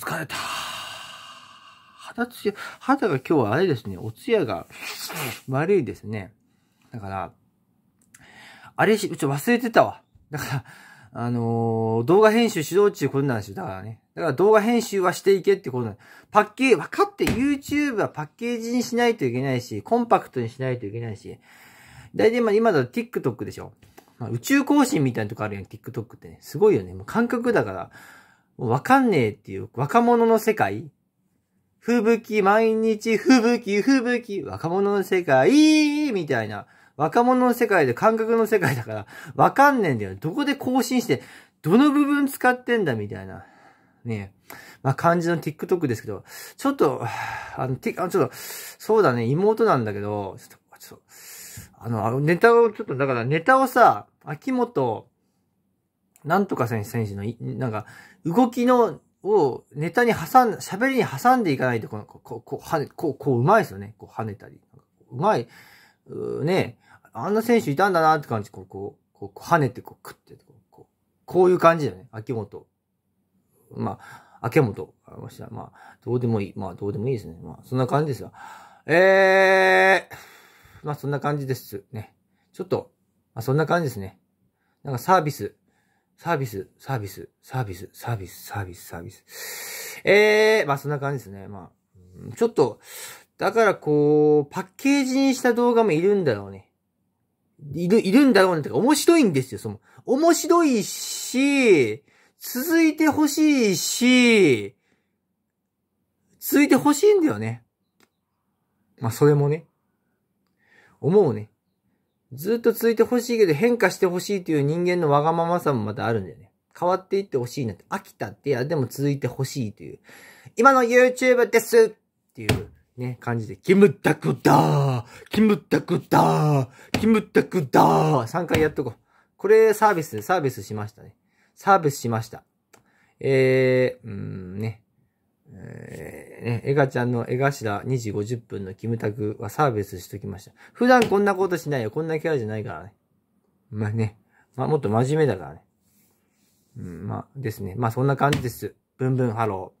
疲れた。肌つや、肌が今日はあれですね、おつやが 悪いですね。だから、あれし、うち忘れてたわ。だから、あのー、動画編集指導中こんなんですよ。だからね。だから動画編集はしていけってことなんパッケージ、分かって YouTube はパッケージにしないといけないし、コンパクトにしないといけないし、大体今、今だと TikTok でしょ。ま宇宙更新みたいなとこあるやん、TikTok ってね。すごいよね。もう感覚だから。わかんねえっていう若者の世界吹雪毎日吹雪吹雪若者の世界みたいな若者の世界で感覚の世界だからわかんねえんだよ。どこで更新してどの部分使ってんだみたいな。ねえ。まあ、漢字の TikTok ですけど、ちょっと、あの、て、あの、ちょっと、そうだね、妹なんだけど、ちょっと、ちょっと、あの、あのネタを、ちょっと、だからネタをさ、秋元なんとか選手、選手の、なんか、動きの、をネタに挟ん、喋りに挟んでいかないと、この、こう、こう、跳ね、こう、こう、うまいですよね。こう、跳ねたり。うまい、うね、あんな選手いたんだなって感じ、こう、こう、こう跳ねて、こう、くって、こう、こういう感じだよね。秋元。まあ、秋元。まあ、どうでもいい。まあ、どうでもいいですね。まあ、そんな感じですよ。ええー、まあ、そんな感じです。ね。ちょっと、まあ、そんな感じですね。なんかサービス。サービス、サービス、サービス、サービス、サービス、サービス。えー、まあそんな感じですね。まあ、ちょっと、だからこう、パッケージにした動画もいるんだろうね。いる、いるんだろうね。てか面白いんですよ、その。面白いし、続いてほしいし、続いてほしいんだよね。まあそれもね、思うね。ずっと続いてほしいけど変化してほしいという人間のわがままさもまたあるんだよね。変わっていってほしいなって。飽きたって、いや、でも続いてほしいという。今の YouTube ですっていうね、感じで、キムタクだーキムタクだーキムタクだー !3 回やっとこう。これサービス、サービスしましたね。サービスしました。えー、うんね。えー、ね、エガちゃんのエガシラ2時50分のキムタクはサービスしときました。普段こんなことしないよ。こんなキャラじゃないからね。まあね。まあもっと真面目だからね。うん、まあですね。まあそんな感じです。ブンブンハロー。